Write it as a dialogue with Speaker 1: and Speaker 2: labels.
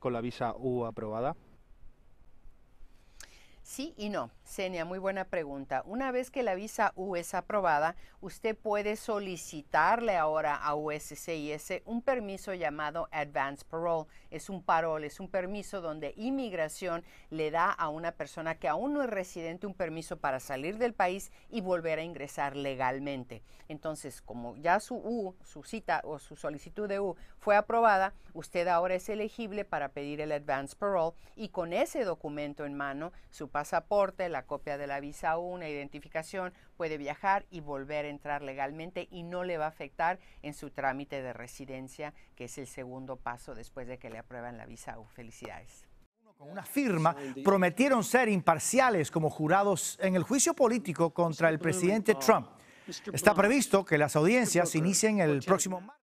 Speaker 1: con la visa U aprobada?
Speaker 2: Sí y no. Senia, muy buena pregunta. Una vez que la visa U e es aprobada, usted puede solicitarle ahora a USCIS e un permiso llamado Advance Parole. Es un parole, es un permiso donde inmigración le da a una persona que aún no es residente un permiso para salir del país y volver a ingresar legalmente. Entonces, como ya su U, su cita o su solicitud de U fue aprobada, usted ahora es elegible para pedir el Advance Parole y con ese documento en mano, su pasaporte, la copia de la visa una identificación, puede viajar y volver a entrar legalmente y no le va a afectar en su trámite de residencia, que es el segundo paso después de que le aprueban la visa U. Felicidades con una
Speaker 1: firma, prometieron ser imparciales como jurados en el juicio político contra el presidente Trump. Está previsto que las audiencias inicien el próximo martes.